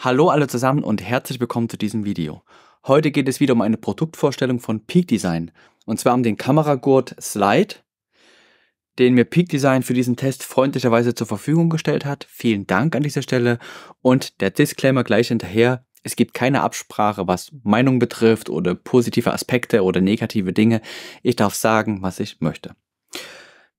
Hallo alle zusammen und herzlich willkommen zu diesem Video. Heute geht es wieder um eine Produktvorstellung von Peak Design. Und zwar um den Kameragurt Slide, den mir Peak Design für diesen Test freundlicherweise zur Verfügung gestellt hat. Vielen Dank an dieser Stelle. Und der Disclaimer gleich hinterher. Es gibt keine Absprache, was Meinung betrifft oder positive Aspekte oder negative Dinge. Ich darf sagen, was ich möchte.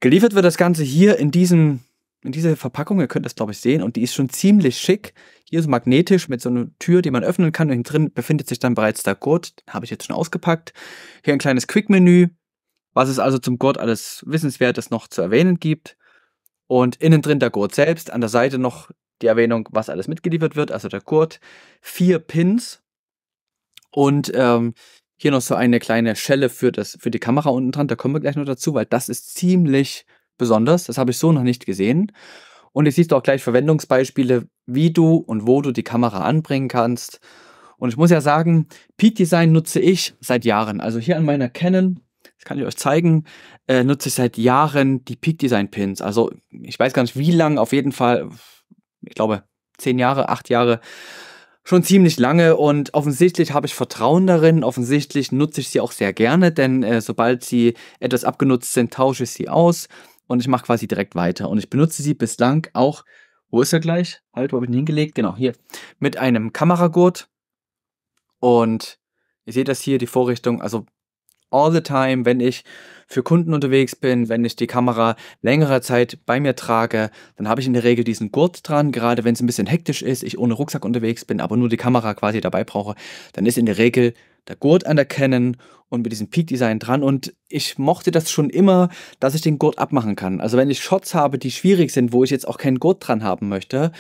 Geliefert wird das Ganze hier in diesem in dieser Verpackung, ihr könnt das glaube ich sehen, und die ist schon ziemlich schick. Hier ist magnetisch mit so einer Tür, die man öffnen kann. Und drin befindet sich dann bereits der Gurt. habe ich jetzt schon ausgepackt. Hier ein kleines Quick-Menü, was es also zum Gurt alles Wissenswertes noch zu erwähnen gibt. Und innen drin der Gurt selbst. An der Seite noch die Erwähnung, was alles mitgeliefert wird, also der Gurt. Vier Pins. Und ähm, hier noch so eine kleine Schelle für, das, für die Kamera unten dran. Da kommen wir gleich noch dazu, weil das ist ziemlich besonders. Das habe ich so noch nicht gesehen. Und jetzt siehst du auch gleich Verwendungsbeispiele, wie du und wo du die Kamera anbringen kannst. Und ich muss ja sagen, Peak Design nutze ich seit Jahren. Also hier an meiner Canon, das kann ich euch zeigen, äh, nutze ich seit Jahren die Peak Design Pins. Also ich weiß gar nicht wie lang, auf jeden Fall, ich glaube zehn Jahre, acht Jahre schon ziemlich lange und offensichtlich habe ich Vertrauen darin. Offensichtlich nutze ich sie auch sehr gerne, denn äh, sobald sie etwas abgenutzt sind, tausche ich sie aus und ich mache quasi direkt weiter. Und ich benutze sie bislang auch, wo ist er gleich? Halt, wo habe ich ihn hingelegt? Genau, hier. Mit einem Kameragurt und ihr seht das hier, die Vorrichtung, also all the time, wenn ich für Kunden unterwegs bin, wenn ich die Kamera längere Zeit bei mir trage, dann habe ich in der Regel diesen Gurt dran. Gerade wenn es ein bisschen hektisch ist, ich ohne Rucksack unterwegs bin, aber nur die Kamera quasi dabei brauche, dann ist in der Regel der Gurt an der Canon und mit diesem Peak Design dran. Und ich mochte das schon immer, dass ich den Gurt abmachen kann. Also wenn ich Shots habe, die schwierig sind, wo ich jetzt auch keinen Gurt dran haben möchte,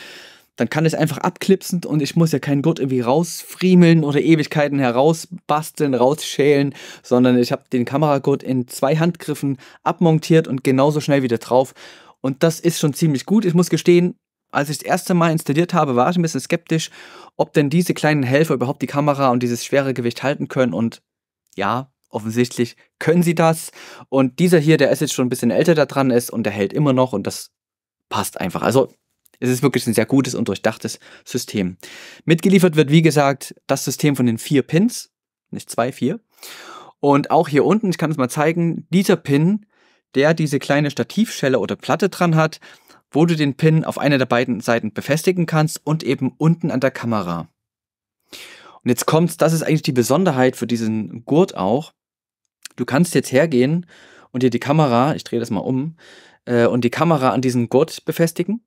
dann kann ich einfach abklipsen und ich muss ja keinen Gurt irgendwie rausfriemeln oder Ewigkeiten herausbasteln, rausschälen, sondern ich habe den Kameragurt in zwei Handgriffen abmontiert und genauso schnell wieder drauf. Und das ist schon ziemlich gut. Ich muss gestehen, als ich das erste Mal installiert habe, war ich ein bisschen skeptisch, ob denn diese kleinen Helfer überhaupt die Kamera und dieses schwere Gewicht halten können. Und ja, offensichtlich können sie das. Und dieser hier, der ist jetzt schon ein bisschen älter da dran ist und der hält immer noch und das passt einfach. Also es ist wirklich ein sehr gutes und durchdachtes System. Mitgeliefert wird, wie gesagt, das System von den vier Pins, nicht zwei, vier. Und auch hier unten, ich kann es mal zeigen, dieser Pin, der diese kleine Stativschelle oder Platte dran hat, wo du den Pin auf einer der beiden Seiten befestigen kannst und eben unten an der Kamera. Und jetzt kommt's, das ist eigentlich die Besonderheit für diesen Gurt auch. Du kannst jetzt hergehen und dir die Kamera, ich drehe das mal um, äh, und die Kamera an diesen Gurt befestigen.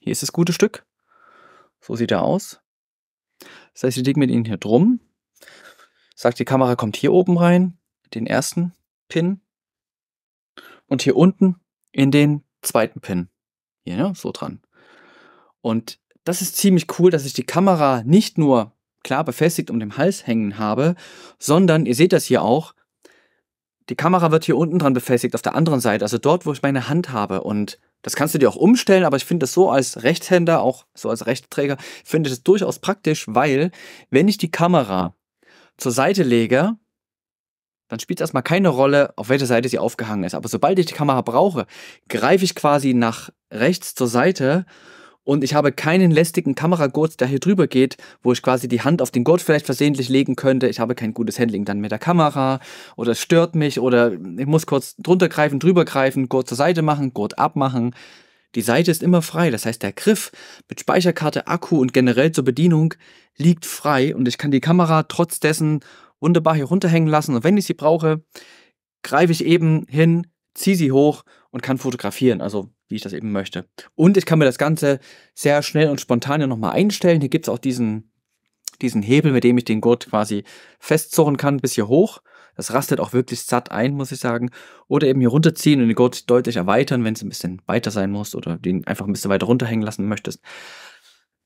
Hier ist das gute Stück. So sieht er aus. Das heißt, ich lege mir ihn hier drum. Sagt, die Kamera kommt hier oben rein, den ersten Pin. Und hier unten in den zweiten Pin. Hier, ne? so dran. Und das ist ziemlich cool, dass ich die Kamera nicht nur klar befestigt um den Hals hängen habe, sondern, ihr seht das hier auch, die Kamera wird hier unten dran befestigt, auf der anderen Seite, also dort, wo ich meine Hand habe. Und das kannst du dir auch umstellen, aber ich finde das so als Rechtshänder, auch so als Rechtsträger, finde ich das durchaus praktisch, weil wenn ich die Kamera zur Seite lege, dann spielt es erstmal keine Rolle, auf welcher Seite sie aufgehangen ist. Aber sobald ich die Kamera brauche, greife ich quasi nach rechts zur Seite und ich habe keinen lästigen Kameragurt, der hier drüber geht, wo ich quasi die Hand auf den Gurt vielleicht versehentlich legen könnte. Ich habe kein gutes Handling dann mit der Kamera oder es stört mich oder ich muss kurz drunter greifen, drüber greifen, Gurt zur Seite machen, Gurt abmachen. Die Seite ist immer frei, das heißt der Griff mit Speicherkarte, Akku und generell zur Bedienung liegt frei und ich kann die Kamera trotz dessen wunderbar hier runterhängen lassen und wenn ich sie brauche, greife ich eben hin, ziehe sie hoch und kann fotografieren. Also wie ich das eben möchte. Und ich kann mir das Ganze sehr schnell und spontan nochmal einstellen. Hier gibt es auch diesen, diesen Hebel, mit dem ich den Gurt quasi festzurren kann bis hier hoch. Das rastet auch wirklich satt ein, muss ich sagen. Oder eben hier runterziehen und den Gurt deutlich erweitern, wenn es ein bisschen weiter sein muss oder den einfach ein bisschen weiter runterhängen lassen möchtest.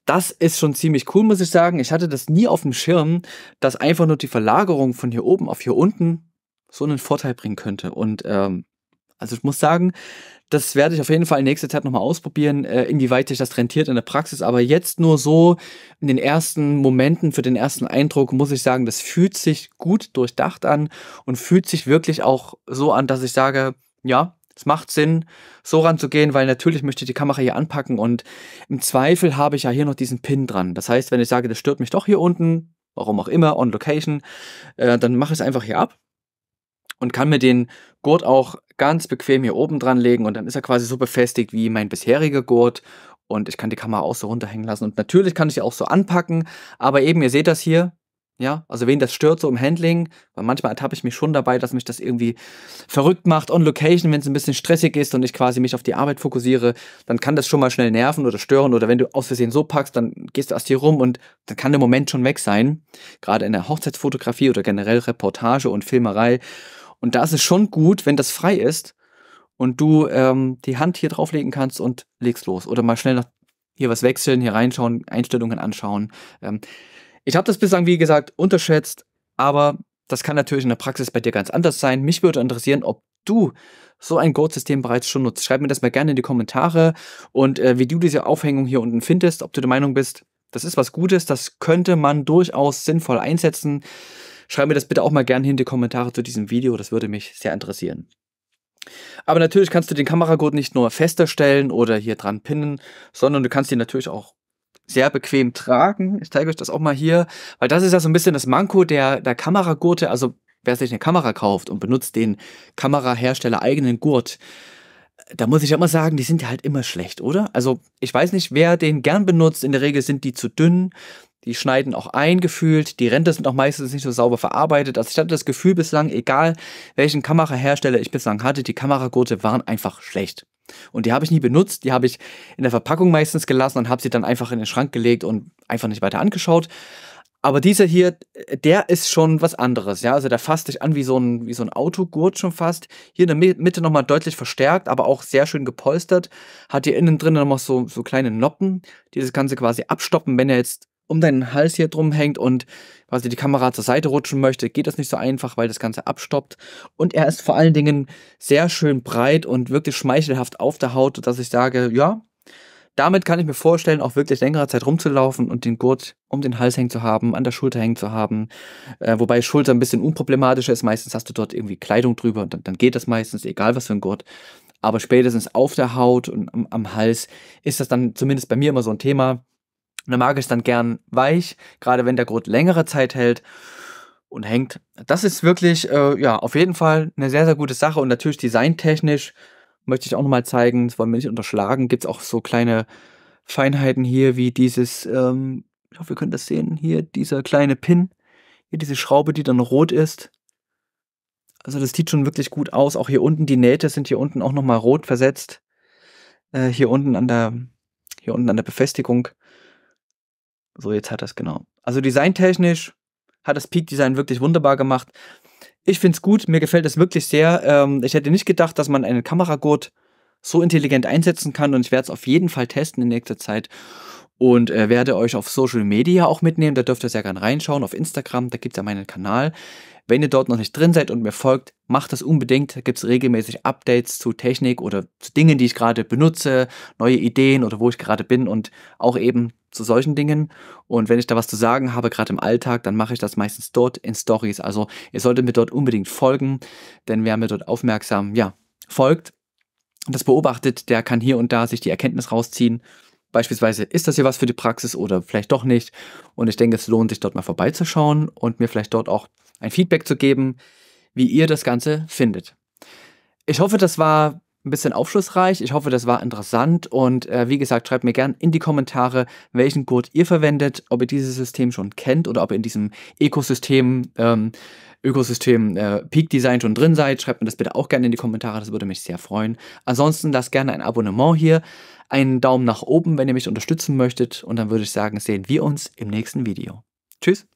Das ist schon ziemlich cool, muss ich sagen. Ich hatte das nie auf dem Schirm, dass einfach nur die Verlagerung von hier oben auf hier unten so einen Vorteil bringen könnte. Und ähm, also ich muss sagen, das werde ich auf jeden Fall in nächster Zeit nochmal ausprobieren, äh, inwieweit sich das rentiert in der Praxis. Aber jetzt nur so in den ersten Momenten, für den ersten Eindruck, muss ich sagen, das fühlt sich gut durchdacht an und fühlt sich wirklich auch so an, dass ich sage, ja, es macht Sinn, so ranzugehen, weil natürlich möchte ich die Kamera hier anpacken und im Zweifel habe ich ja hier noch diesen Pin dran. Das heißt, wenn ich sage, das stört mich doch hier unten, warum auch immer, on location, äh, dann mache ich es einfach hier ab und kann mir den Gurt auch ganz bequem hier oben dran legen und dann ist er quasi so befestigt wie mein bisheriger Gurt und ich kann die Kamera auch so runterhängen lassen und natürlich kann ich sie auch so anpacken, aber eben, ihr seht das hier, ja, also wen das stört so im Handling, weil manchmal ertappe ich mich schon dabei, dass mich das irgendwie verrückt macht on Location, wenn es ein bisschen stressig ist und ich quasi mich auf die Arbeit fokussiere, dann kann das schon mal schnell nerven oder stören oder wenn du aus Versehen so packst, dann gehst du erst hier rum und dann kann der Moment schon weg sein. Gerade in der Hochzeitsfotografie oder generell Reportage und Filmerei und da ist es schon gut, wenn das frei ist und du ähm, die Hand hier drauflegen kannst und legst los. Oder mal schnell nach hier was wechseln, hier reinschauen, Einstellungen anschauen. Ähm, ich habe das bislang, wie gesagt, unterschätzt, aber das kann natürlich in der Praxis bei dir ganz anders sein. Mich würde interessieren, ob du so ein Goat-System bereits schon nutzt. Schreib mir das mal gerne in die Kommentare und äh, wie du diese Aufhängung hier unten findest, ob du der Meinung bist, das ist was Gutes, das könnte man durchaus sinnvoll einsetzen. Schreib mir das bitte auch mal gerne in die Kommentare zu diesem Video, das würde mich sehr interessieren. Aber natürlich kannst du den Kameragurt nicht nur fester stellen oder hier dran pinnen, sondern du kannst ihn natürlich auch sehr bequem tragen. Ich zeige euch das auch mal hier, weil das ist ja so ein bisschen das Manko der, der Kameragurte. Also wer sich eine Kamera kauft und benutzt den Kamerahersteller eigenen Gurt, da muss ich ja immer sagen, die sind ja halt immer schlecht, oder? Also ich weiß nicht, wer den gern benutzt. In der Regel sind die zu dünn die schneiden auch eingefühlt, die Rente sind auch meistens nicht so sauber verarbeitet. Also ich hatte das Gefühl bislang, egal welchen Kamerahersteller ich bislang hatte, die Kameragurte waren einfach schlecht. Und die habe ich nie benutzt, die habe ich in der Verpackung meistens gelassen und habe sie dann einfach in den Schrank gelegt und einfach nicht weiter angeschaut. Aber dieser hier, der ist schon was anderes, ja. Also der fasst sich an wie so ein, wie so ein Autogurt schon fast. Hier in der Mitte nochmal deutlich verstärkt, aber auch sehr schön gepolstert. Hat hier innen drin nochmal so, so kleine Noppen, die das Ganze quasi abstoppen, wenn er jetzt um deinen Hals hier drum hängt und quasi die Kamera zur Seite rutschen möchte, geht das nicht so einfach, weil das Ganze abstoppt. Und er ist vor allen Dingen sehr schön breit und wirklich schmeichelhaft auf der Haut, dass ich sage, ja, damit kann ich mir vorstellen, auch wirklich längere Zeit rumzulaufen und den Gurt um den Hals hängen zu haben, an der Schulter hängen zu haben. Äh, wobei Schulter ein bisschen unproblematischer ist. Meistens hast du dort irgendwie Kleidung drüber und dann, dann geht das meistens, egal was für ein Gurt. Aber spätestens auf der Haut und am, am Hals ist das dann zumindest bei mir immer so ein Thema dann mag ich es dann gern weich, gerade wenn der Grot längere Zeit hält und hängt. Das ist wirklich, äh, ja, auf jeden Fall eine sehr, sehr gute Sache und natürlich designtechnisch möchte ich auch nochmal zeigen, das wollen wir nicht unterschlagen, gibt es auch so kleine Feinheiten hier, wie dieses, ähm, ich hoffe, ihr könnt das sehen, hier dieser kleine Pin, hier diese Schraube, die dann rot ist. Also das sieht schon wirklich gut aus. Auch hier unten, die Nähte sind hier unten auch nochmal rot versetzt. Äh, hier unten an der, hier unten an der Befestigung so, jetzt hat das genau. Also designtechnisch hat das Peak Design wirklich wunderbar gemacht. Ich finde es gut, mir gefällt es wirklich sehr. Ähm, ich hätte nicht gedacht, dass man einen Kameragurt so intelligent einsetzen kann und ich werde es auf jeden Fall testen in nächster Zeit und äh, werde euch auf Social Media auch mitnehmen. Da dürft ihr sehr gerne reinschauen, auf Instagram, da gibt es ja meinen Kanal. Wenn ihr dort noch nicht drin seid und mir folgt, macht das unbedingt. Da gibt es regelmäßig Updates zu Technik oder zu Dingen, die ich gerade benutze, neue Ideen oder wo ich gerade bin und auch eben zu solchen Dingen. Und wenn ich da was zu sagen habe, gerade im Alltag, dann mache ich das meistens dort in Stories. Also ihr solltet mir dort unbedingt folgen, denn wer mir dort aufmerksam ja, folgt und das beobachtet, der kann hier und da sich die Erkenntnis rausziehen. Beispielsweise, ist das hier was für die Praxis oder vielleicht doch nicht? Und ich denke, es lohnt sich dort mal vorbeizuschauen und mir vielleicht dort auch ein Feedback zu geben, wie ihr das Ganze findet. Ich hoffe, das war ein bisschen aufschlussreich. Ich hoffe, das war interessant und äh, wie gesagt, schreibt mir gerne in die Kommentare, welchen Gurt ihr verwendet, ob ihr dieses System schon kennt oder ob ihr in diesem Ökosystem, ähm, Ökosystem äh, Peak Design schon drin seid. Schreibt mir das bitte auch gerne in die Kommentare, das würde mich sehr freuen. Ansonsten lasst gerne ein Abonnement hier, einen Daumen nach oben, wenn ihr mich unterstützen möchtet und dann würde ich sagen, sehen wir uns im nächsten Video. Tschüss!